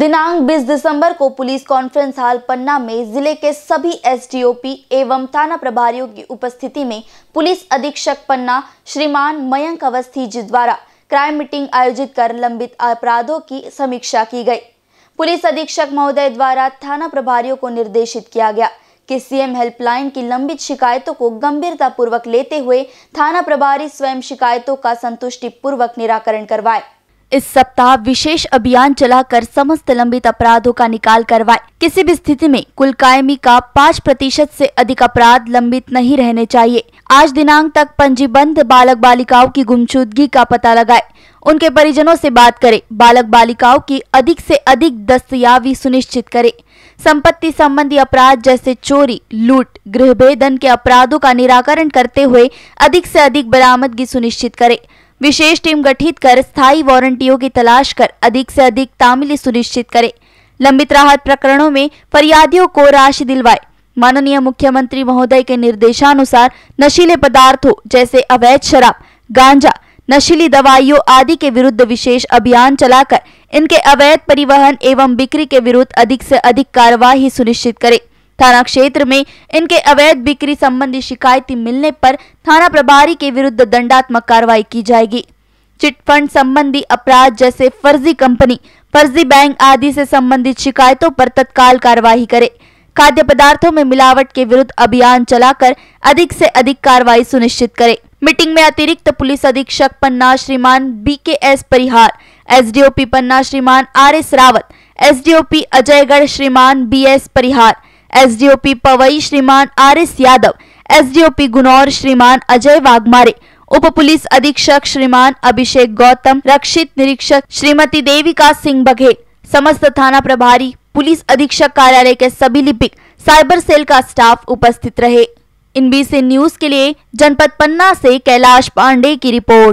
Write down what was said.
दिनांक 20 दिसंबर को police conference hall पन्ना में जिले के सभी एसडीओपी एवं थाना प्रभारियों की उपस्थिति में पुलिस अधीक्षक पन्ना श्रीमान मयंक अवस्थी जी द्वारा क्राइम मीटिंग आयोजित कर लंबित अपराधों की समीक्षा की गई पुलिस अधीक्षक महोदय द्वारा थाना प्रभारियों को निर्देशित किया गया कि सीएम हेल्पलाइन की लंबित शिकायतों को गंभीरता पूर्वक लेते हुए थाना प्रभारी स्वयं शिकायतों का संतुष्टि पूर्वक निराकरण करवाए इस सप्ताह विशेष अभियान चलाकर समस्त लंबित अपराधों का निकाल करवाए किसी भी स्थिति में कुल कायमी का पाँच प्रतिशत ऐसी अधिक अपराध लंबित नहीं रहने चाहिए आज दिनांक तक पंजीबंद बालक बालिकाओं की गुमशुदगी का पता लगाए उनके परिजनों से बात करें बालक बालिकाओं की अधिक से अधिक दस्तयाबी सुनिश्चित करें संपत्ति संबंधी अपराध जैसे चोरी लूट गृह भेदन के अपराधों का निराकरण करते हुए अधिक से अधिक बरामदगी सुनिश्चित करें विशेष टीम गठित कर स्थायी वारंटियों की तलाश कर अधिक से अधिक तामिली सुनिश्चित करे लंबित राहत प्रकरणों में फरियादियों को राशि दिलवाए माननीय मुख्यमंत्री महोदय के निर्देशानुसार नशीले पदार्थों जैसे अवैध शराब गांजा नशीली दवाइयों आदि के विरुद्ध विशेष अभियान चलाकर इनके अवैध परिवहन एवं बिक्री के विरुद्ध अधिक से अधिक कार्यवाही सुनिश्चित करें थाना क्षेत्र में इनके अवैध बिक्री संबंधी शिकायतें मिलने पर थाना प्रभारी के विरुद्ध दंडात्मक कार्रवाई की जाएगी चिटफंड संबंधी अपराध जैसे फर्जी कंपनी फर्जी बैंक आदि से संबंधित शिकायतों पर तत्काल कार्रवाई करे खाद्य पदार्थों में मिलावट के विरुद्ध अभियान चलाकर अधिक से अधिक कार्रवाई सुनिश्चित करे मीटिंग में अतिरिक्त पुलिस अधीक्षक पन्ना श्रीमान बी के एस परिहार पी पन्ना श्रीमान R S Rawat P Ajaygarh श्रीमान B S Parihar SDOP Pawai श्रीमान R S Yadav SDOP Gunaur श्रीमान अजय वाघमारे उप पुलिस अधीक्षक श्रीमान अभिषेक गौतम रक्षित निरीक्षक श्रीमती देविका सिंह बघेल समस्त थाना प्रभारी पुलिस अधीक्षक कार्यालय के सभी लिपिक साइबर सेल का स्टाफ उपस्थित रहे इन बीसी न्यूज के लिए जनपद पन्ना से कैलाश पांडे की रिपोर्ट